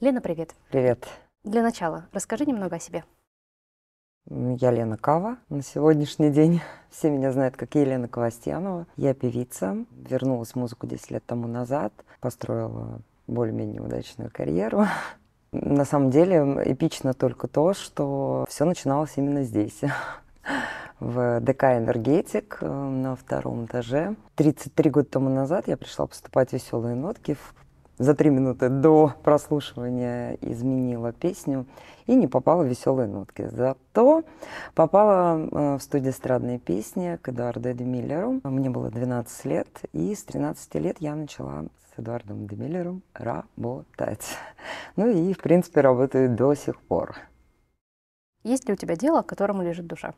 Лена, привет. Привет. Для начала расскажи немного о себе. Я Лена Кава на сегодняшний день. Все меня знают как Елена Ковастьянова. Я певица. Вернулась в музыку 10 лет тому назад. Построила более-менее удачную карьеру. На самом деле эпично только то, что все начиналось именно здесь в ДК «Энергетик» э, на втором этаже. 33 года тому назад я пришла поступать в «Веселые нотки» в за три минуты до прослушивания изменила песню и не попала в веселые нотки. Зато попала э, в студию эстрадной песни к Эдуарду Де Мне было 12 лет, и с 13 лет я начала с Эдуардом Демиллером работать. Ну и, в принципе, работаю до сих пор. Есть ли у тебя дело, которому лежит душа?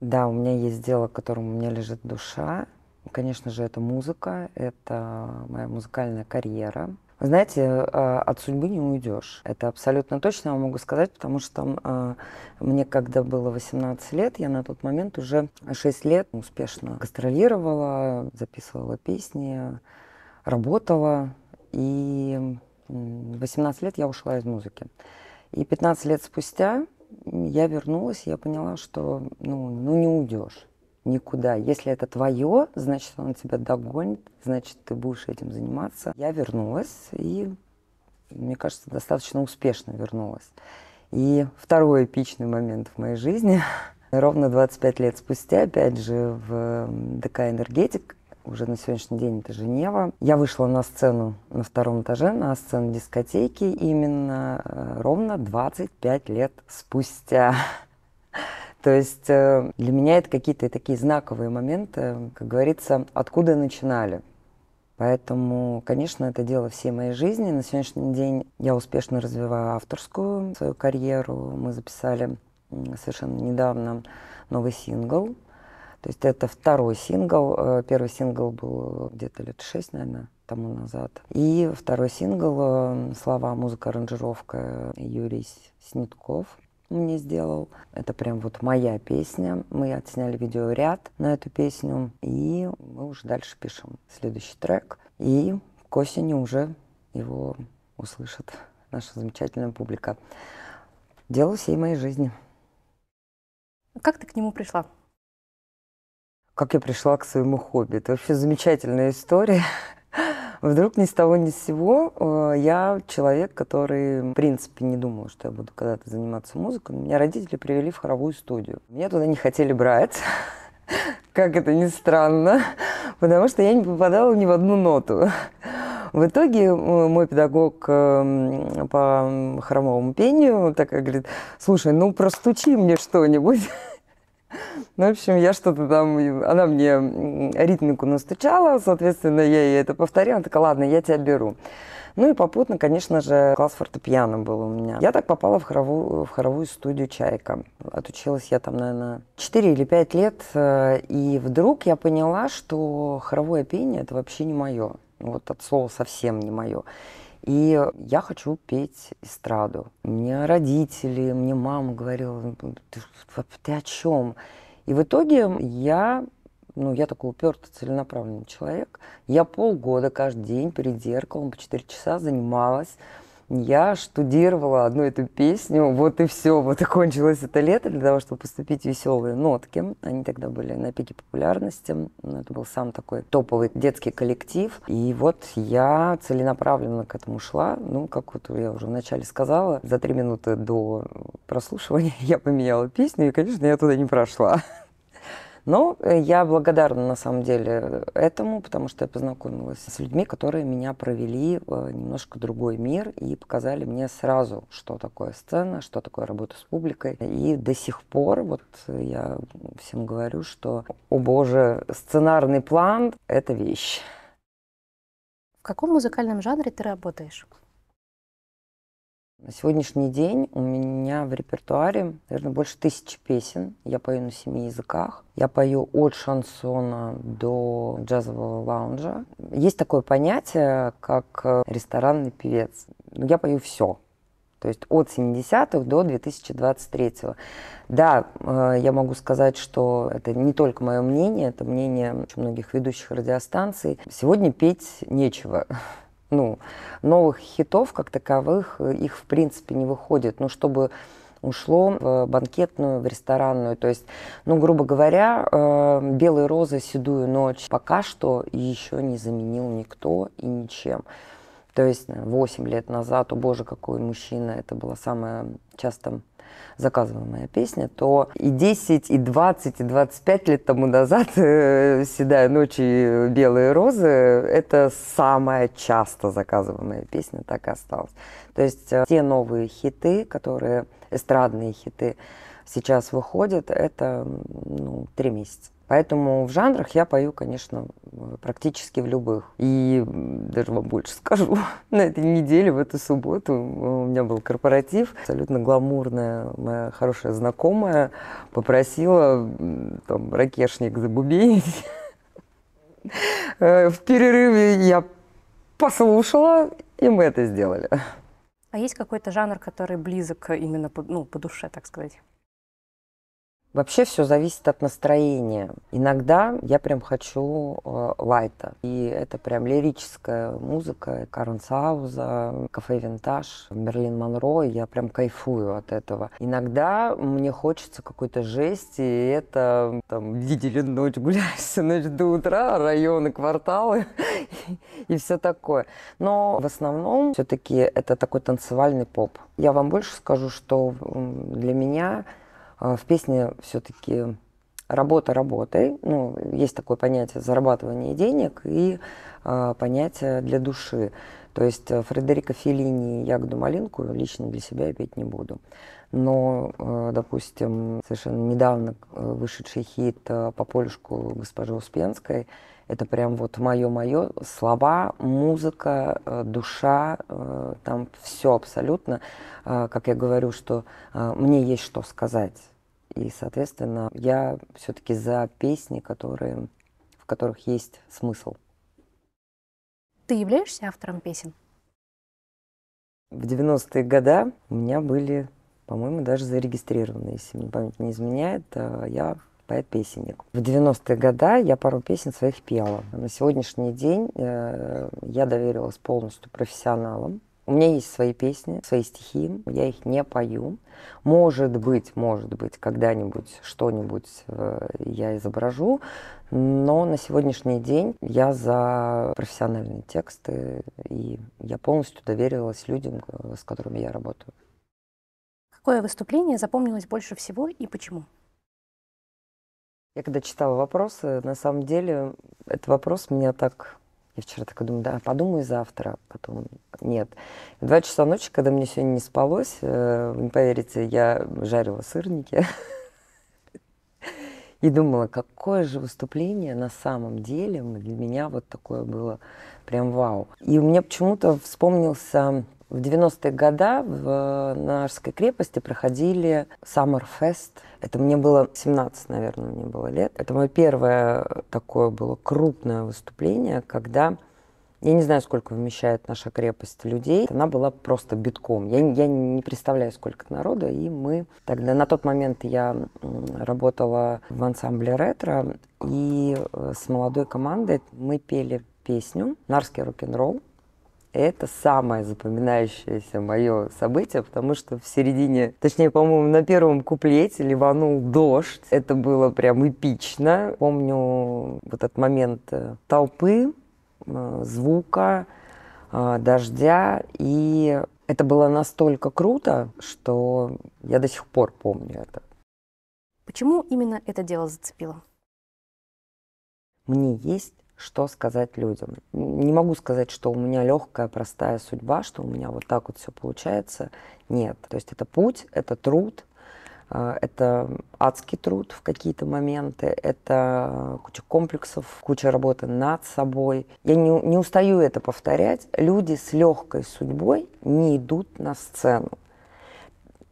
Да, у меня есть дело, которому у меня лежит душа. Конечно же, это музыка, это моя музыкальная карьера. Знаете, э, от судьбы не уйдешь. Это абсолютно точно я могу сказать, потому что э, мне, когда было 18 лет, я на тот момент уже 6 лет успешно гастролировала, записывала песни, работала. И 18 лет я ушла из музыки. И 15 лет спустя я вернулась, и я поняла, что ну, ну не уйдешь никуда. Если это твое, значит, он тебя догонит, значит, ты будешь этим заниматься. Я вернулась и, мне кажется, достаточно успешно вернулась. И второй эпичный момент в моей жизни. Ровно 25 лет спустя, опять же, в ДК «Энергетик», уже на сегодняшний день это Женева. Я вышла на сцену на втором этаже, на сцену дискотеки именно э, ровно 25 лет спустя. То есть э, для меня это какие-то такие знаковые моменты, как говорится, откуда начинали. Поэтому, конечно, это дело всей моей жизни. На сегодняшний день я успешно развиваю авторскую свою карьеру. Мы записали совершенно недавно новый сингл. То есть это второй сингл. Э, первый сингл был где-то лет шесть, наверное, тому назад. И второй сингл э, «Слова, музыка, аранжировка» Юрий Снитков мне сделал. Это прям вот моя песня. Мы отсняли видеоряд на эту песню, и мы уже дальше пишем следующий трек. И к осени уже его услышит наша замечательная публика. Дело всей моей жизни. Как ты к нему пришла? Как я пришла к своему хобби. Это вообще замечательная история. Вдруг ни с того ни с сего э, я человек, который, в принципе, не думал, что я буду когда-то заниматься музыкой. Меня родители привели в хоровую студию. Меня туда не хотели брать, как это ни странно, потому что я не попадала ни в одну ноту. В итоге э, мой педагог э, по хоромовому пению так говорит, слушай, ну простучи мне что-нибудь. Ну, в общем, я что-то там, она мне ритмику настучала, соответственно, я ей это повторила, она такая, ладно, я тебя беру. Ну и попутно, конечно же, класс фортепиано был у меня. Я так попала в хоровую, в хоровую студию «Чайка». Отучилась я там, наверное, 4 или 5 лет, э, и вдруг я поняла, что хоровое пение – это вообще не мое. Вот от слова совсем не мое. И я хочу петь эстраду. Мне родители, мне мама говорила, ты, ты о чем? И в итоге я, ну, я такой упертый, целенаправленный человек. Я полгода каждый день перед зеркалом по 4 часа занималась я штудировала одну эту песню, вот и все, вот и кончилось это лето для того, чтобы поступить в веселые нотки. Они тогда были на пике популярности, это был сам такой топовый детский коллектив. И вот я целенаправленно к этому шла, ну, как вот я уже вначале сказала, за три минуты до прослушивания я поменяла песню, и, конечно, я туда не прошла. Но э, я благодарна на самом деле этому, потому что я познакомилась с людьми, которые меня провели в э, немножко другой мир и показали мне сразу, что такое сцена, что такое работа с публикой. И до сих пор вот я всем говорю, что, о боже, сценарный план – это вещь. В каком музыкальном жанре ты работаешь? На сегодняшний день у меня в репертуаре, наверное, больше тысячи песен. Я пою на семи языках. Я пою от шансона до джазового лаунжа. Есть такое понятие, как э, ресторанный певец. Ну, я пою все. То есть от 70-х до 2023 -го. Да, э, я могу сказать, что это не только мое мнение, это мнение очень многих ведущих радиостанций. Сегодня петь нечего. Ну, новых хитов как таковых, э, их в принципе не выходит. Ну, чтобы ушло в банкетную, в ресторанную. То есть, ну, грубо говоря, э, «Белые розы», «Седую ночь» пока что еще не заменил никто и ничем. То есть 8 лет назад, о боже, какой мужчина, это была самая часто заказываемая песня, то и 10, и 20, и 25 лет тому назад э, «Седая ночь» и «Белые розы» — это самая часто заказываемая песня, так и осталась. То есть э, те новые хиты, которые, эстрадные хиты, сейчас выходят, это ну, три месяца. Поэтому в жанрах я пою, конечно, практически в любых. И даже вам больше скажу, на этой неделе, в эту субботу э, у меня был корпоратив. Абсолютно гламурная моя хорошая знакомая попросила там ракешник забубенить. Э, в перерыве я послушала, и мы это сделали. А есть какой-то жанр, который близок именно по, ну, по душе, так сказать? Вообще все зависит от настроения. Иногда я прям хочу э, лайта. И это прям лирическая музыка Карен Сауза, Кафе Винтаж, Мерлин Монро. я прям кайфую от этого. Иногда мне хочется какой-то жести, и это там видели ночь, гуляешься всю ночь до утра, районы, кварталы и все такое. Но в основном все-таки это такой танцевальный поп. Я вам больше скажу, что для меня а в песне все-таки работа работой, ну, есть такое понятие зарабатывания денег и э, понятие для души. То есть э, Фредерика Феллини «Ягоду малинку» лично для себя я петь не буду. Но, э, допустим, совершенно недавно э, вышедший хит э, по Польшку госпожи Успенской это прям вот мое-мое, слова, музыка, душа, там все абсолютно. А, как я говорю, что мне есть что сказать. И, соответственно, я все-таки за песни, которые, в которых есть смысл. Ты являешься автором песен? В 90-е годы у меня были, по-моему, даже зарегистрированные, если мне память не изменяет, э, я поэт-песенник. В 90-е годы я пару песен своих пела. На сегодняшний день э, я доверилась полностью профессионалам. У меня есть свои песни, свои стихи, я их не пою. Может быть, может быть, когда-нибудь что-нибудь э, я изображу, но на сегодняшний день я за профессиональные тексты, и я полностью доверилась людям, э, с которыми я работаю. Какое выступление запомнилось больше всего и почему? Я когда читала вопросы, на самом деле этот вопрос меня так я вчера такая думаю, да, подумаю завтра, потом нет. В 2 часа ночи, когда мне сегодня не спалось, вы э, не поверите, я жарила сырники и думала, какое же выступление на самом деле для меня вот такое было прям вау. И у меня почему-то вспомнился в 90-е годы в э, Нарской крепости проходили Summer Fest. Это мне было 17, наверное, мне было лет. Это мое первое э, такое было крупное выступление, когда я не знаю, сколько вмещает наша крепость людей. Она была просто битком. Я, я не представляю, сколько народа. И мы тогда... На тот момент я работала в ансамбле «Ретро». И э, с молодой командой мы пели песню «Нарский рок-н-ролл». Это самое запоминающееся мое событие, потому что в середине, точнее, по-моему, на первом куплете ливанул дождь. Это было прям эпично. Помню вот этот момент э, толпы, э, звука, э, дождя. И это было настолько круто, что я до сих пор помню это. Почему именно это дело зацепило? Мне есть что сказать людям. Не могу сказать, что у меня легкая, простая судьба, что у меня вот так вот все получается. Нет. То есть это путь, это труд, а, это адский труд в какие-то моменты, это куча комплексов, куча работы над собой. Я не, не устаю это повторять. Люди с легкой судьбой не идут на сцену.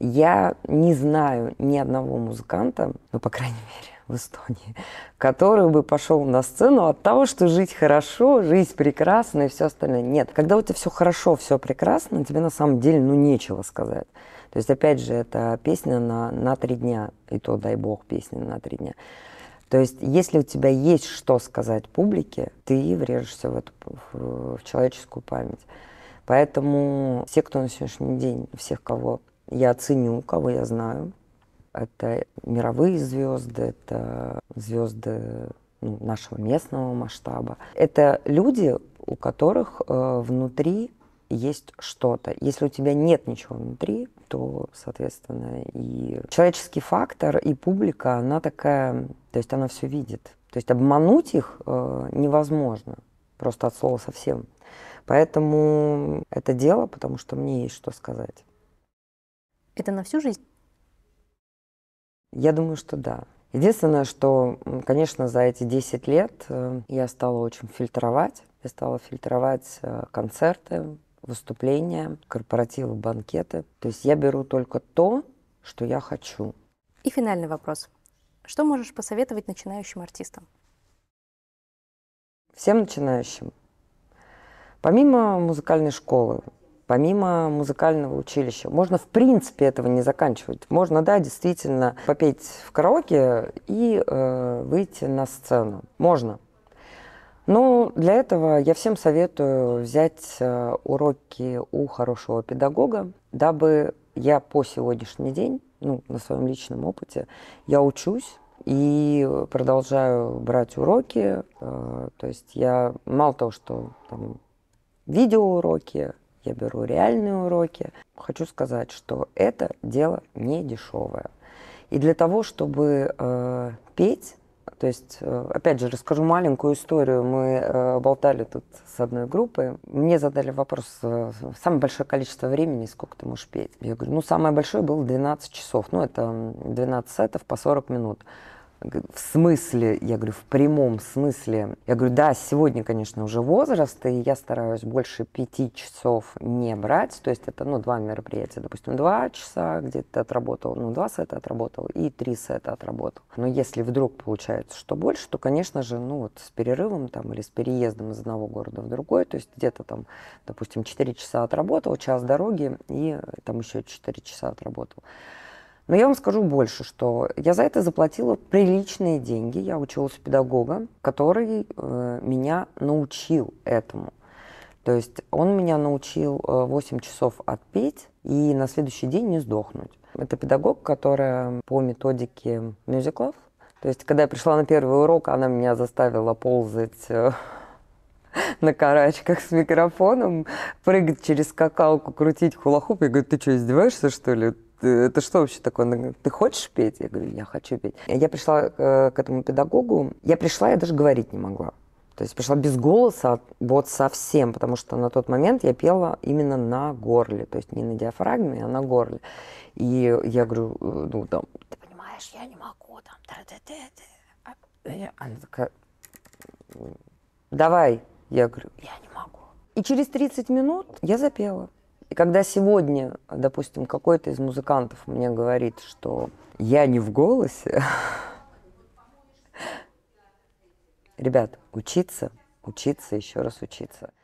Я не знаю ни одного музыканта, ну, по крайней мере, в Эстонии, который бы пошел на сцену от того, что жить хорошо, жизнь прекрасна и все остальное. Нет, когда у тебя все хорошо, все прекрасно, тебе на самом деле ну нечего сказать. То есть, опять же, это песня на, на три дня, и то, дай бог, песня на три дня. То есть, если у тебя есть что сказать публике, ты врежешься в, эту, в, в человеческую память. Поэтому все, кто на сегодняшний день, всех, кого я ценю, кого я знаю, это мировые звезды, это звезды ну, нашего местного масштаба. Это люди, у которых э, внутри есть что-то. Если у тебя нет ничего внутри, то, соответственно, и человеческий фактор, и публика, она такая, то есть она все видит. То есть обмануть их э, невозможно, просто от слова совсем. Поэтому это дело, потому что мне есть что сказать. Это на всю жизнь? Я думаю, что да. Единственное, что, конечно, за эти 10 лет э, я стала очень фильтровать. Я стала фильтровать э, концерты, выступления, корпоративы, банкеты. То есть я беру только то, что я хочу. И финальный вопрос. Что можешь посоветовать начинающим артистам? Всем начинающим. Помимо музыкальной школы, помимо музыкального училища. Можно, в принципе, этого не заканчивать. Можно, да, действительно, попеть в караоке и э, выйти на сцену. Можно. Но для этого я всем советую взять э, уроки у хорошего педагога, дабы я по сегодняшний день, ну, на своем личном опыте, я учусь, и продолжаю брать уроки. Э, то есть я мало того, что там видеоуроки, я беру реальные уроки. Хочу сказать, что это дело не дешевое. И для того, чтобы э, петь, то есть, э, опять же, расскажу маленькую историю. Мы э, болтали тут с одной группой. Мне задали вопрос, э, самое большое количество времени, сколько ты можешь петь? Я говорю, ну, самое большое было 12 часов. Ну, это 12 сетов по 40 минут в смысле, я говорю, в прямом смысле. Я говорю, да, сегодня, конечно, уже возраст, и я стараюсь больше пяти часов не брать. То есть это, ну, два мероприятия, допустим, два часа где-то отработал, ну, два сета отработал и три сета отработал. Но если вдруг получается, что больше, то, конечно же, ну, вот с перерывом там или с переездом из одного города в другой, то есть где-то там, допустим, четыре часа отработал, час дороги и там еще четыре часа отработал. Но я вам скажу больше, что я за это заплатила приличные деньги. Я училась у педагога, который э, меня научил этому. То есть он меня научил 8 э, часов отпеть и на следующий день не сдохнуть. Это педагог, которая по методике мюзиклов. То есть, когда я пришла на первый урок, она меня заставила ползать э, на карачках с микрофоном, прыгать через скакалку, крутить хулахуп. Я говорю, ты что, издеваешься, что ли? это что вообще такое? Она говорит, ты хочешь петь? Я говорю, я хочу петь. Я пришла э, к этому педагогу. Я пришла, я даже говорить не могла. То есть пришла без голоса, вот совсем, потому что на тот момент я пела именно на горле, то есть не на диафрагме, а на горле. И я говорю, э, ну там, ты понимаешь, я не могу, там, да, да, да, да. А, она такая, давай. Я говорю, я не могу. И через 30 минут я запела. И когда сегодня, допустим, какой-то из музыкантов мне говорит, что я не в голосе, ребят, учиться, учиться, еще раз учиться –